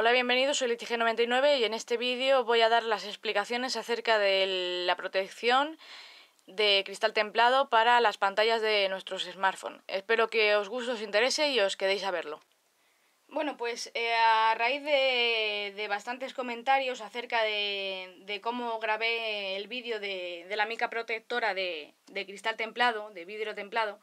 Hola, bienvenidos, soy Litige99 y en este vídeo voy a dar las explicaciones acerca de la protección de cristal templado para las pantallas de nuestros smartphones. Espero que os guste, os interese y os quedéis a verlo. Bueno, pues eh, a raíz de, bastantes comentarios acerca de, cómo grabé el vídeo de, la mica protectora de, cristal templado, de vidrio templado,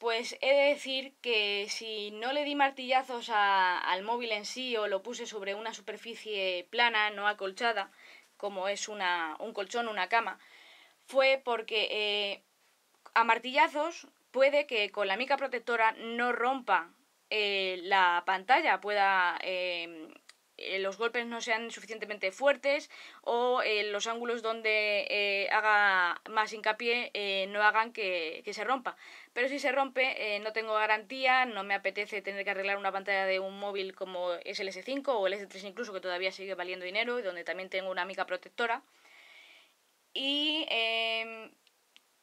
pues he de decir que si no le di martillazos a, al móvil en sí o lo puse sobre una superficie plana, no acolchada, como es una, un colchón, una cama, fue porque eh, a martillazos puede que con la mica protectora no rompa eh, la pantalla, pueda eh, eh, los golpes no sean suficientemente fuertes o eh, los ángulos donde eh, haga más hincapié no hagan que, que, se rompa. Pero si se rompe, no tengo garantía, no me apetece tener que arreglar una pantalla de un móvil como es el S5 o el S3 incluso, que todavía sigue valiendo dinero y donde también tengo una mica protectora. Y em,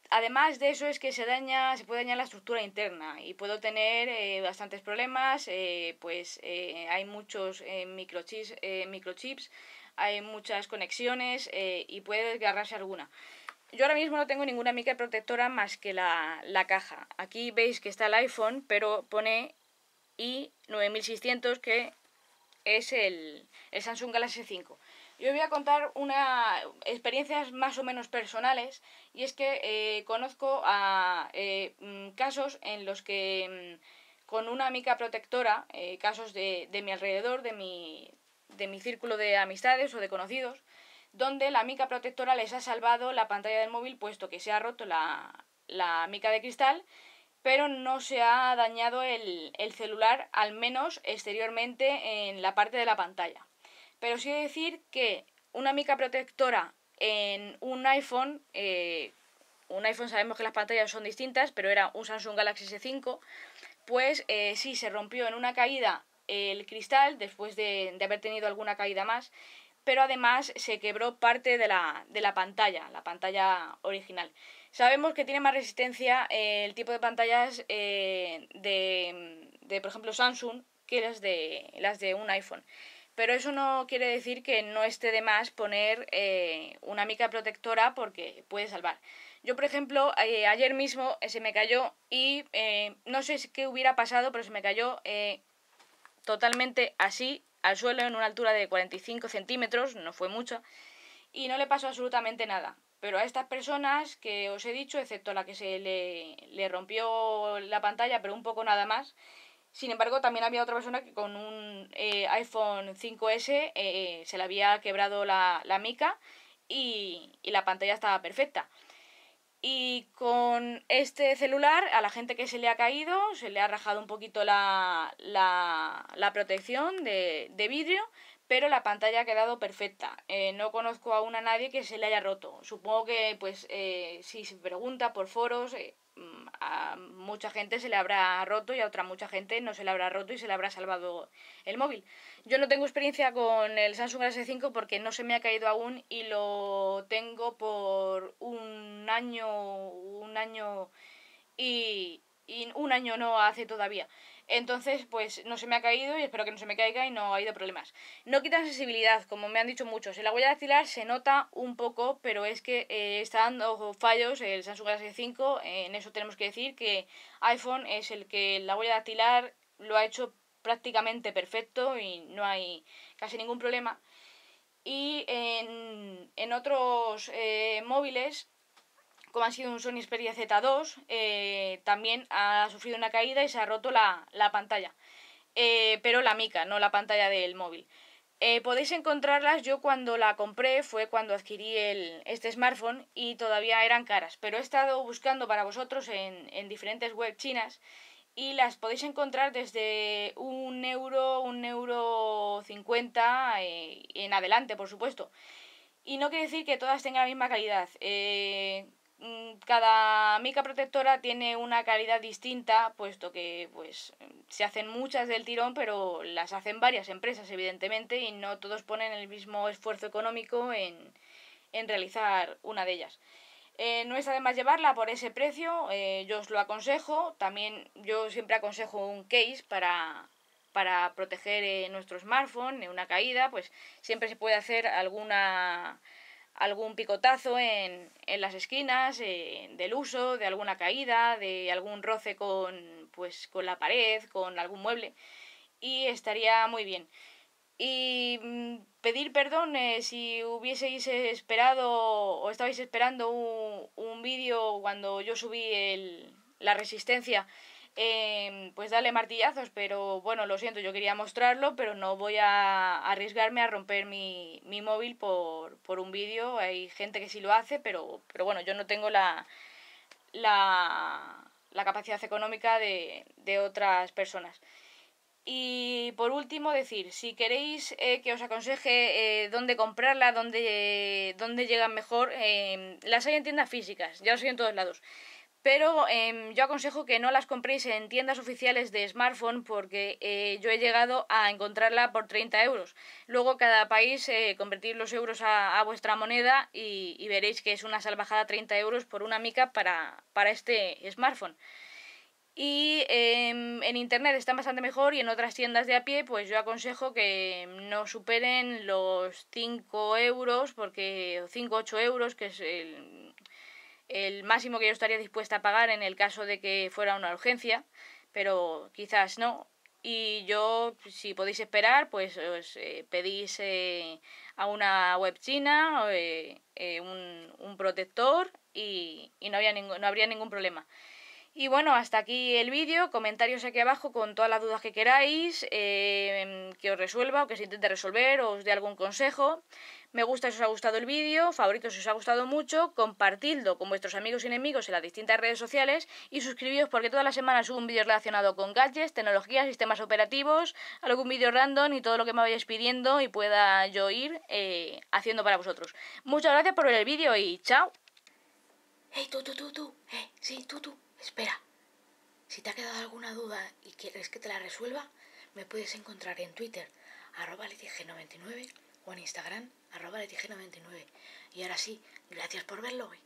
Además de eso es que se daña, se puede dañar la estructura interna y puedo tener eh, bastantes problemas, eh, pues eh, hay muchos microchips, microchips, hay muchas conexiones y puede desgarrarse alguna. Yo ahora mismo no tengo ninguna mica protectora más que la, caja. Aquí veis que está el iPhone, pero pone i9600 que es el, el Samsung Galaxy 5. Yo voy a contar una experiencias más o menos personales y es que eh, conozco a eh, mm, casos en los que mm, con una mica protectora, eh, casos de, mi alrededor, de mi, de mi círculo de amistades o de conocidos, donde la mica protectora les ha salvado la pantalla del móvil puesto que se ha roto la, mica de cristal, pero no se ha dañado el celular, al menos exteriormente en la parte de la pantalla. Pero sí decir que una mica protectora en un iPhone, eh, un iPhone sabemos que las pantallas son distintas, pero era un Samsung Galaxy S5, pues eh, sí, se rompió en una caída el cristal después de, haber tenido alguna caída más, pero además se quebró parte de la, pantalla, la pantalla original. Sabemos que tiene más resistencia eh, el tipo de pantallas de, por ejemplo, Samsung que las de, las de un iPhone. Pero eso no quiere decir que no esté de más poner eh, una mica protectora porque puede salvar. Yo, por ejemplo, eh, ayer mismo eh, se me cayó y no sé qué hubiera pasado, pero se me cayó totalmente así al suelo en una altura de 45 centímetros, no fue mucho, y no le pasó absolutamente nada. Pero a estas personas que os he dicho, excepto la que se le, le rompió la pantalla, pero un poco nada más, sin embargo, también había otra persona que con un eh, iPhone 5S eh, se le había quebrado la, mica y, y la pantalla estaba perfecta. Y con este celular, a la gente que se le ha caído, se le ha rajado un poquito la, la, la protección de, de, vidrio, pero la pantalla ha quedado perfecta. Eh, no conozco aún a nadie que se le haya roto. Supongo que, pues, si se pregunta por foros, a mucha gente se le habrá roto y a otra mucha gente no se le habrá roto y se le habrá salvado el móvil. Yo no tengo experiencia con el Samsung S5 porque no se me ha caído aún y lo tengo por un año, un año y, y un año no hace todavía. Entonces, pues no se me ha caído y espero que no se me caiga y no ha habido problemas. No quita sensibilidad, como me han dicho muchos. En la huella dactilar se nota un poco, pero es que eh, está dando fallos el Samsung Galaxy 5. en eso tenemos que decir que iPhone es el que la huella dactilar lo ha hecho prácticamente perfecto y no hay casi ningún problema. Y en, en otros eh, móviles como ha sido un Sony Xperia Z2, eh, también ha sufrido una caída y se ha roto la, pantalla. Eh, pero la mica, no la pantalla del móvil. Eh, podéis encontrarlas, yo cuando la compré fue cuando adquirí este smartphone y todavía eran caras, pero he estado buscando para vosotros en, diferentes web chinas y las podéis encontrar desde un euro, un euro cincuenta en adelante, por supuesto. Y no quiere decir que todas tengan la misma calidad cada mica protectora tiene una calidad distinta, puesto que pues se hacen muchas del tirón, pero las hacen varias empresas, evidentemente, y no todos ponen el mismo esfuerzo económico en, en realizar una de ellas. Eh, no es además llevarla por ese precio, eh, yo os lo aconsejo. También yo siempre aconsejo un case para, para proteger eh, nuestro smartphone en una caída, pues siempre se puede hacer alguna algún picotazo en, en las esquinas, del uso, de alguna caída, de algún roce con, pues, con la pared, con algún mueble, y estaría muy bien. Y mm, pedir perdón eh, si hubieseis esperado o estabais esperando un, un vídeo cuando yo subí el, la resistencia Em, pues dale martillazos, pero bueno, lo siento, yo quería mostrarlo, pero no voy a arriesgarme a romper mi, móvil por, por un vídeo. Hay gente que sí lo hace, pero, pero bueno, yo no tengo la, la, la capacidad económica de, de, otras personas. Y por último, decir, si queréis eh, que os aconseje eh, dónde comprarla, dónde, dónde llegan mejor, em, las hay en tiendas físicas, ya lo sé en todos lados pero em, yo aconsejo que no las compréis en tiendas oficiales de smartphone porque eh, yo he llegado a encontrarla por 30 euros. Luego cada país eh, convertir los euros a, vuestra moneda y, veréis que es una salvajada 30 euros por una mica para, para este smartphone. Y em, en internet están bastante mejor y en otras tiendas de a pie pues yo aconsejo que no superen los 5 euros porque 5-8 euros que es el, el máximo que yo estaría dispuesta a pagar en el caso de que fuera una urgencia, pero quizás no. Y yo, si podéis esperar, pues os eh, pedís eh, a una web china eh, eh, un, un, protector y, y no, había no habría ningún problema. Y bueno, hasta aquí el vídeo, comentarios aquí abajo con todas las dudas que queráis, em, que os resuelva o que se intente resolver o os dé algún consejo. Me gusta si os ha gustado el vídeo, favorito si os ha gustado mucho, compartidlo con vuestros amigos y enemigos en las distintas redes sociales y suscribíos porque todas las semanas subo un vídeo relacionado con gadgets, tecnologías, sistemas operativos, algún vídeo random y todo lo que me vayáis pidiendo y pueda yo ir eh, haciendo para vosotros. Muchas gracias por ver el vídeo y chao. ¡Ey, tú, tú, tú, tú, eh, sí, tú, tú, espera. Si te ha quedado alguna duda y quieres que te la resuelva, me puedes encontrar en Twitter, arroba letige99 o en Instagram, arroba letige99. Y ahora sí, gracias por verlo. hoy.